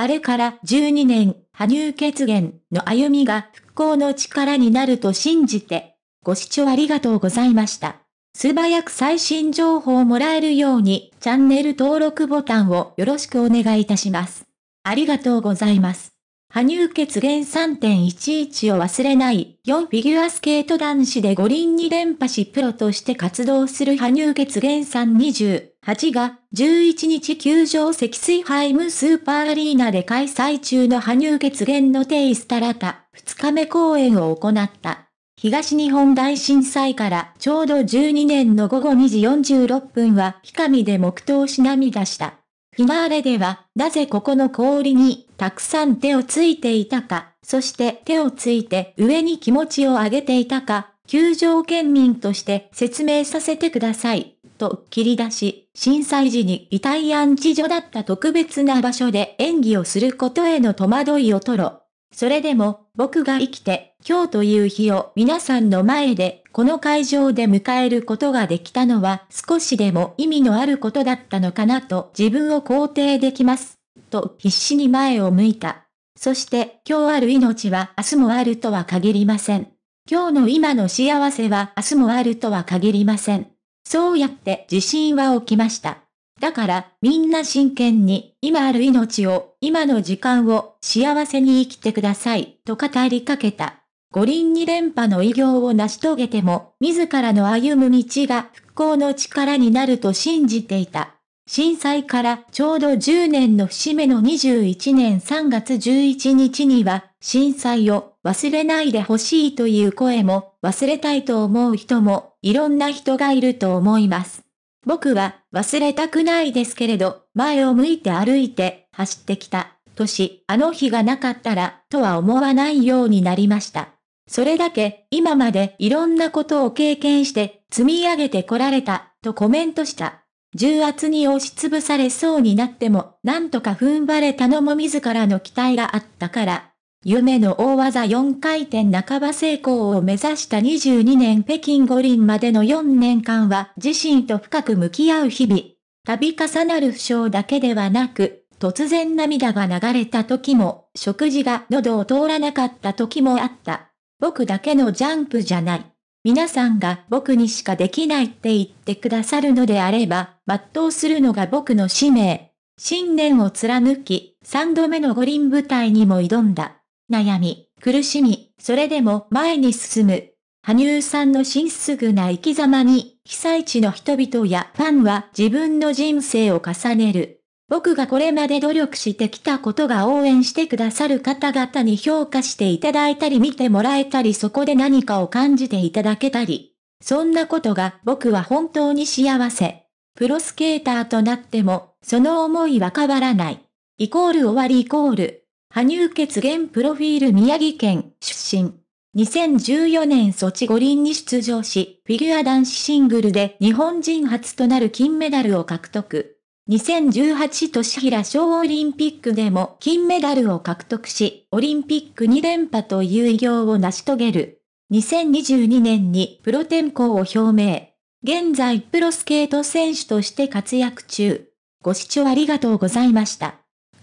あれから12年、羽生結弦の歩みが復興の力になると信じて、ご視聴ありがとうございました。素早く最新情報をもらえるように、チャンネル登録ボタンをよろしくお願いいたします。ありがとうございます。羽生結弦3.11を忘れない、4フィギュアスケート男子で五輪に連覇しプロとして活動する羽生結弦320。8が11日球場積水ハイムスーパーアリーナで開催中の羽生血源のテイスタラタ2日目公演を行った。東日本大震災からちょうど12年の午後2時46分は日上で黙祷し涙した。ひまわれでは、なぜここの氷にたくさん手をついていたか、そして手をついて上に気持ちを上げていたか、球場県民として説明させてください、と切り出し、震災時にイタイアン地所だった特別な場所で演技をすることへの戸惑いを吐露。それでも、僕が生きて、今日という日を皆さんの前で、この会場で迎えることができたのは少しでも意味のあることだったのかなと自分を肯定できます。と必死に前を向いた。そして今日ある命は明日もあるとは限りません。今日の今の幸せは明日もあるとは限りません。そうやって自信は起きました。だからみんな真剣に今ある命を今の時間を幸せに生きてくださいと語りかけた。五輪に連覇の偉業を成し遂げても自らの歩む道が復興の力になると信じていた。震災からちょうど10年の節目の21年3月11日には震災を忘れないでほしいという声も忘れたいと思う人もいろんな人がいると思います。僕は忘れたくないですけれど、前を向いて歩いて走ってきた。年、あの日がなかったら、とは思わないようになりました。それだけ、今までいろんなことを経験して、積み上げてこられた、とコメントした。重圧に押しつぶされそうになっても、なんとか踏ん張れたのも自らの期待があったから、夢の大技4回転半ば成功を目指した22年北京五輪までの4年間は自身と深く向き合う日々。度重なる負傷だけではなく、突然涙が流れた時も、食事が喉を通らなかった時もあった。僕だけのジャンプじゃない。皆さんが僕にしかできないって言ってくださるのであれば、全うするのが僕の使命。信念を貫き、3度目の五輪舞台にも挑んだ。悩み、苦しみ、それでも前に進む。羽生さんの真っ直ぐな生き様に、被災地の人々やファンは自分の人生を重ねる。僕がこれまで努力してきたことが応援してくださる方々に評価していただいたり見てもらえたりそこで何かを感じていただけたり。そんなことが僕は本当に幸せ。プロスケーターとなっても、その思いは変わらない。イコール終わりイコール、羽生結弦プロフィール宮城県出身。2014年ソチ五輪に出場し、フィギュア男子シングルで日本人初となる金メダルを獲得。2018年平小オリンピックでも金メダルを獲得し、オリンピック2連覇という偉業を成し遂げる。2022年にプロ転向を表明。現在プロスケート選手として活躍中。ご視聴ありがとうございました。